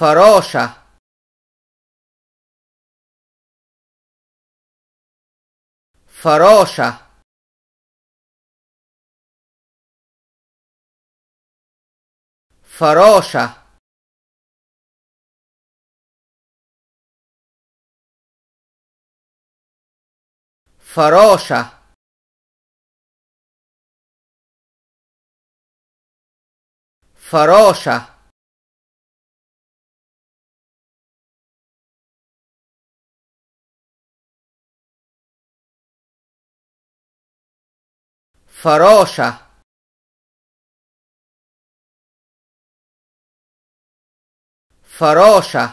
feroce feroce feroce feroce feroce Feroce Feroce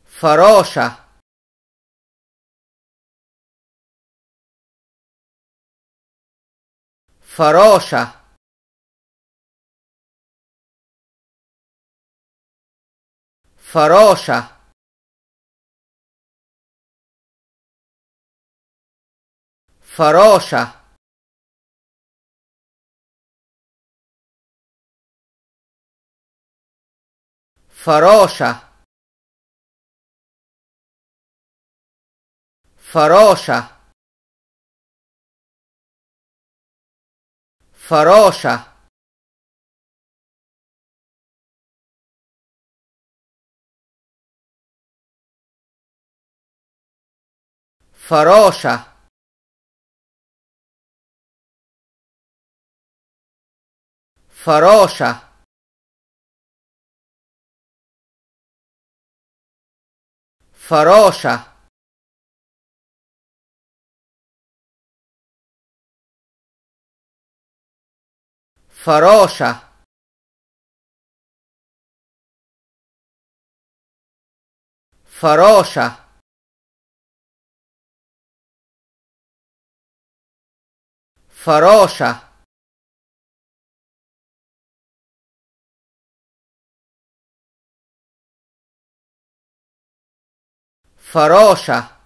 Feroce Feroce Feroce Ferocia Ferocia Ferocia Ferocia Ferocia ferocia ferocia ferocia ferocia ferocia Ferocia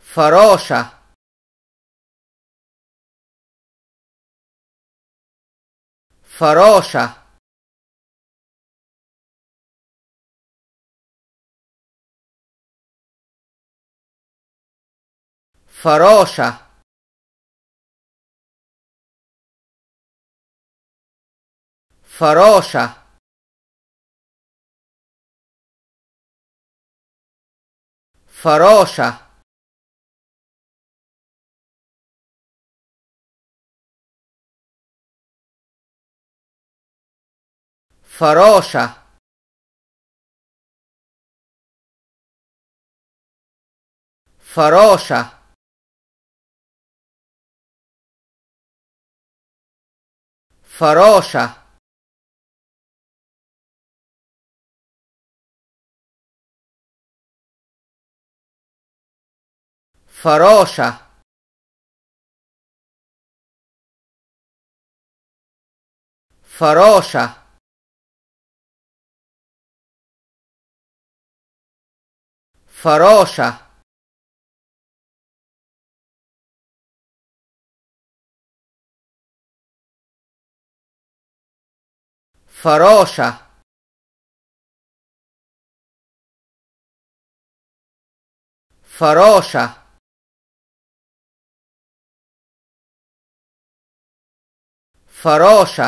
Ferocia Ferocia Ferocia Ferocia farosha. farosha. farosha. farosha. farosha. feroce feroce feroce feroce feroce feroce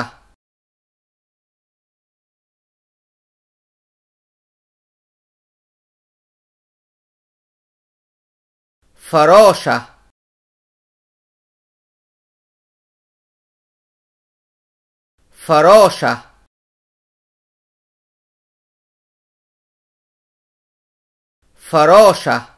feroce feroce feroce